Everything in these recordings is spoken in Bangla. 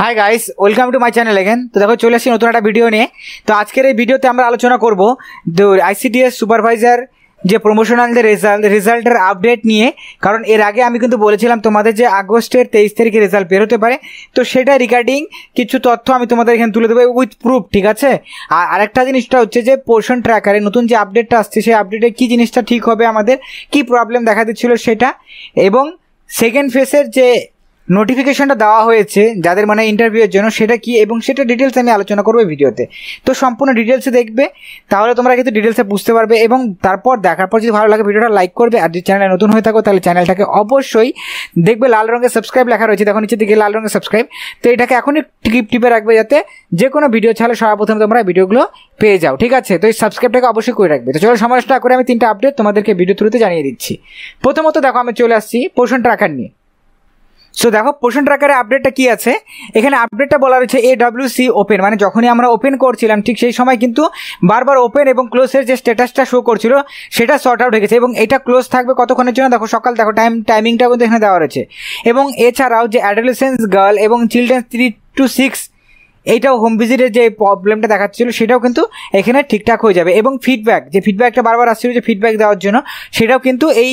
high guys welcome to my channel again তো দেখো চলে আসি নতুন একটা ভিডিও নিয়ে তো আজকের এই ভিডিওতে আমরা আলোচনা করব আইসিডিএস সুপারভাইজার যে প্রমোশনালদের রেজাল্ট রেজাল্টের আপডেট নিয়ে কারণ এর আগে আমি কিন্তু বলেছিলাম তোমাদের যে আগস্টের তেইশ তারিখে রেজাল্ট বেরোতে পারে তো সেটা রিগার্ডিং কিছু তথ্য আমি তোমাদের এখানে তুলে দেবো উইথ প্রুফ ঠিক আছে আর আরেকটা জিনিসটা হচ্ছে যে পোর্শন ট্র্যাকারে নতুন যে আপডেটটা আসছে সেই আপডেটে কী জিনিসটা ঠিক হবে আমাদের কি প্রবলেম দেখা দিচ্ছিল সেটা এবং সেকেন্ড ফেসের যে নোটিফিকেশনটা দেওয়া হয়েছে যাদের মানে ইন্টারভিউয়ের জন্য সেটা কি এবং সেটা ডিটেলস আমি আলোচনা করবো ভিডিওতে তো সম্পূর্ণ ডিটেলসে দেখবে তাহলে তোমরা কিন্তু ডিটেলসে বুঝতে পারবে এবং তারপর দেখার পর যদি ভালো লাগে ভিডিওটা লাইক করবে আর যদি চ্যানেলে নতুন হয়ে থাকো তাহলে চ্যানেলটাকে অবশ্যই দেখবে লাল রঙের সাবস্ক্রাইব লেখা রয়েছে দেখো নিচের দিকে লাল রঙের সাবস্ক্রাইব তো এটাকে এখনই টিপ টিপে রাখবে যাতে যে কোনো ভিডিও ছাড়া সর্বপ্রথম তোমরা ভিডিওগুলো পেয়ে যাও ঠিক আছে তো এই সাবস্ক্রাইবটাকে অবশ্যই করে রাখবে তো চলো সমস্যা করে আমি তিনটা আপডেট তোমাদেরকে ভিডিও থ্রুতে জানিয়ে দিচ্ছি প্রথমত দেখো আমি চলে আসছি পোষণ ট্রাকার নিয়ে সো দেখো পোষণ ট্র্যাকারে আপডেটটা কি আছে এখানে আপডেটটা বলা রয়েছে এ ডাব্লিউ সি ওপেন মানে যখনই আমরা ওপেন করছিলাম ঠিক সেই সময় কিন্তু বারবার ওপেন এবং ক্লোজের যে স্ট্যাটাসটা শো করছিল সেটা শর্ট আউট হয়ে গেছে এবং এটা ক্লোজ থাকবে কতক্ষণের জন্য দেখো সকাল দেখো টাইম টাইমিংটা কিন্তু এখানে দেওয়া রয়েছে এবং এছাড়াও যে অ্যাডোলেসেন্স গার্ল এবং চিলড্রেন্স থ্রি টু সিক্স এইটাও হোম ভিজিটের যে প্রবলেমটা দেখাচ্ছিল সেটাও কিন্তু এখানে ঠিকঠাক হয়ে যাবে এবং ফিডব্যাক যে ফিডব্যাকটা বারবার আসছিল যে ফিডব্যাক দেওয়ার জন্য সেটাও কিন্তু এই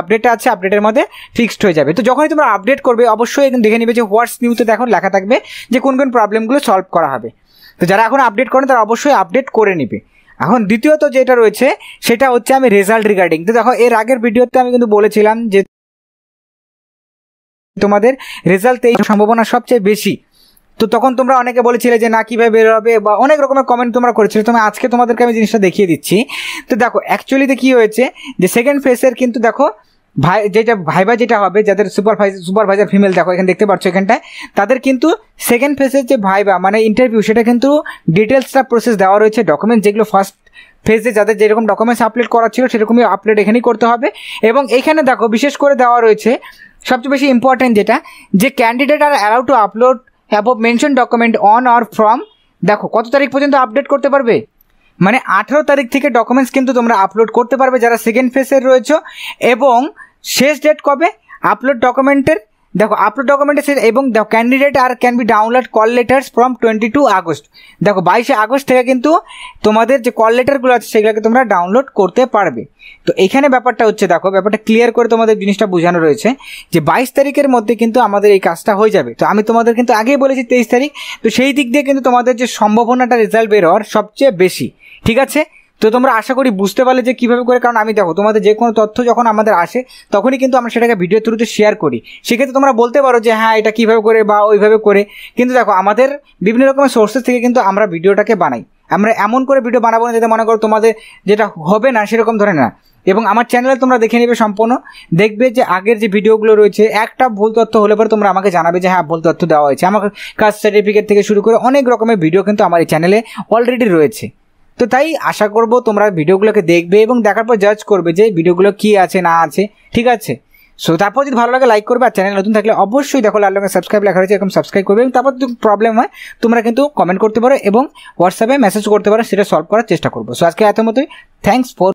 আপডেটটা আছে আপডেটের মধ্যে ফিক্সড হয়ে যাবে তো যখনই তোমরা আপডেট করবে অবশ্যই দেখে নেবে যে হোয়াটস নিউতে দেখো লেখা থাকবে যে কোন কোন প্রবলেমগুলো সলভ করা হবে তো যারা এখন আপডেট করেন তারা অবশ্যই আপডেট করে নেবে এখন দ্বিতীয়ত যেটা রয়েছে সেটা হচ্ছে আমি রেজাল্ট রিগার্ডিং তো দেখো এর আগের ভিডিওতে আমি কিন্তু বলেছিলাম যে তোমাদের রেজাল্ট এই সম্ভাবনা সবচেয়ে বেশি তো তখন তোমরা অনেকে বলেছিলে যে না কীভাবে বেরোবে বা অনেক রকমের কমেন্ট তোমরা করেছিলে তুমি আজকে তোমাদেরকে আমি জিনিসটা দেখিয়ে দিচ্ছি তো দেখো অ্যাকচুয়ালিতে কী হয়েছে যে সেকেন্ড ফেসের কিন্তু দেখো ভাই যেটা ভাইবা যেটা হবে যাদের সুপারভাইজার সুপারভাইজার ফিমেল দেখো এখানে দেখতে পাচ্ছ এখানটায় তাদের কিন্তু সেকেন্ড ফেসের যে ভাইবা মানে ইন্টারভিউ সেটা কিন্তু ডিটেলসটা প্রসেস দেওয়া রয়েছে ডকুমেন্ট যেগুলো ফার্স্ট ফেজে যাদের যেরকম ডকুমেন্টস আপলোড করা ছিল সেরকমই আপলোড এখানেই করতে হবে এবং এখানে দেখো বিশেষ করে দেওয়া রয়েছে সবচেয়ে বেশি ইম্পর্ট্যান্ট যেটা যে candidate are allow to upload above mention document on or from দেখো কত তারিখ পর্যন্ত আপডেট করতে পারবে মানে আঠেরো তারিখ থেকে ডকুমেন্টস কিন্তু তোমরা আপলোড করতে পারবে যারা সেকেন্ড ফেসের রয়েছে এবং শেষ ডেট কবে আপলোড ডকুমেন্টের দেখো আপলোড ডকুমেন্টেশন এবং দেখো candidate are can be download call letters from twenty two August দেখো বাইশে আগস্ট থেকে কিন্তু তোমাদের যে কল লেটারগুলো আছে সেগুলোকে তোমরা ডাউনলোড করতে পারবে তো এখানে ব্যাপারটা হচ্ছে দেখো ব্যাপারটা ক্লিয়ার করে তোমাদের জিনিসটা বোঝানো রয়েছে যে বাইশ তারিখের মধ্যে কিন্তু আমাদের এই কাজটা হয়ে যাবে তো আমি তোমাদের কিন্তু আগেই বলেছি তেইশ তারিখ তো সেই দিক দিয়ে কিন্তু তোমাদের যে সম্ভাবনাটা রেজাল্ট বের হওয়ার সবচেয়ে বেশি ঠিক আছে তো তোমরা আশা করি বুঝতে পারলে যে কীভাবে করে কারণ আমি দেখো তোমাদের যে কোনো তথ্য যখন আমাদের আসে তখনই কিন্তু আমরা সেটাকে ভিডিও থ্রুতে শেয়ার করি সেক্ষেত্রে তোমরা বলতে পারো যে হ্যাঁ এটা কীভাবে করে বা ওইভাবে করে কিন্তু দেখো আমাদের বিভিন্ন রকমের সোর্সেস থেকে কিন্তু আমরা ভিডিওটাকে বানাই আমরা এমন করে ভিডিও বানাবো না যাতে মনে করো তোমাদের যেটা হবে না সেরকম ধরে না এবং আমার চ্যানেলে তোমরা দেখে নেবে সম্পূর্ণ দেখবে যে আগের যে ভিডিওগুলো রয়েছে একটা ভুল তথ্য হলে পরে তোমরা আমাকে জানাবে যে হ্যাঁ ভুল তথ্য দেওয়া হয়েছে আমার কাস্ট সার্টিফিকেট থেকে শুরু করে অনেক রকমের ভিডিও কিন্তু আমার এই চ্যানেলে অলরেডি রয়েছে তো তাই আশা করব তোমরা ভিডিওগুলোকে দেখবে এবং দেখার পর জাজ করবে যে ভিডিওগুলো কি আছে না আছে ঠিক আছে সো তারপর যদি ভালো লাগে লাইক করবে আর চ্যানেল নতুন থাকলে অবশ্যই দেখো লাল রঙের সাবস্ক্রাইব লেখা রয়েছে এরকম সাবস্ক্রাইব করবে এবং তারপর যদি প্রবলেম হয় তোমরা কিন্তু কমেন্ট করতে পারো এবং হোয়াটসঅ্যাপে মেসেজ করতে পারো সেটা সলভ করার চেষ্টা করবো সো আজকে এত মতোই থ্যাংকস ফর